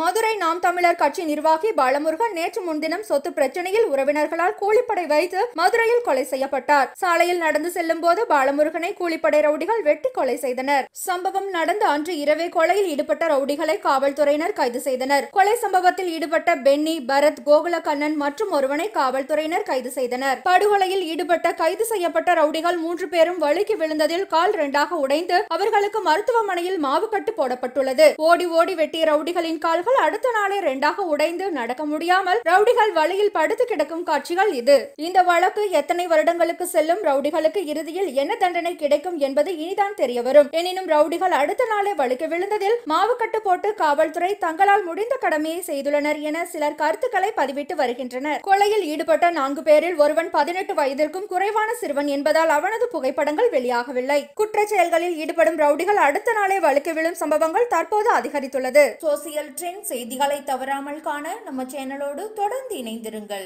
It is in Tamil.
மதுரை நாம் தமிழர் கட்சி நிர்வாகி பாலமுருகன் நேற்று முன்தினம் சொத்து பிரச்சனையில் உறவினர்களால் கூலிப்படை வைத்து மதுரையில் கொலை செய்யப்பட்டார் சாலையில் நடந்து செல்லும் போது பாலமுருகனை கூலிப்படை ரவுடிகள் வெட்டி கொலை செய்தனர் சம்பவம் நடந்த அன்று இரவே கொலையில் ஈடுபட்ட ரவுடிகளை காவல்துறையினர் கைது செய்தனர் கொலை சம்பவத்தில் ஈடுபட்ட பென்னி பரத் கோகுல கண்ணன் மற்றும் ஒருவனை காவல்துறையினர் கைது செய்தனர் படுகொலையில் ஈடுபட்ட கைது செய்யப்பட்ட ரவுடிகள் மூன்று பேரும் வழுக்கி விழுந்ததில் கால் இரண்டாக உடைந்து அவர்களுக்கு மருத்துவமனையில் மாவுக்கட்டு போடப்பட்டுள்ளது ஓடி ஓடி வெட்டிய ரவுடிகளின் கால் அவர்கள் அடுத்த நாளே ரெண்டாக உடைந்து நடக்க முடியாமல் ரவுடிகள் வழியில் படுத்து கிடக்கும் காட்சிகள் இது இந்த வழக்கு எத்தனை வருடங்களுக்கு செல்லும் ரவுடிகளுக்கு இறுதியில் என்ன தண்டனை கிடைக்கும் என்பது இனிதான் தெரிய வரும் எனினும் ரவுடிகள் அடுத்த நாளே வழுக்க விழுந்ததில் மாவுக்கட்டு போட்டு காவல்துறை தங்களால் முடிந்த கடமையை செய்துள்ளனர் என சிலர் கருத்துக்களை பதிவிட்டு வருகின்றனர் கொலையில் ஈடுபட்ட நான்கு பேரில் ஒருவன் பதினெட்டு வயதிற்கும் குறைவான சிறுவன் என்பதால் அவனது புகைப்படங்கள் வெளியாகவில்லை குற்ற செயல்களில் ஈடுபடும் ரவுடிகள் அடுத்த நாளே வழுக்க விழும் சம்பவங்கள் தற்போது அதிகரித்துள்ளது சோசியல் ட்ரெண்ட் செய்திகளை தவறாமல் காண நம்ம சேனலோடு தொடர்ந்து இணைந்திருங்கள்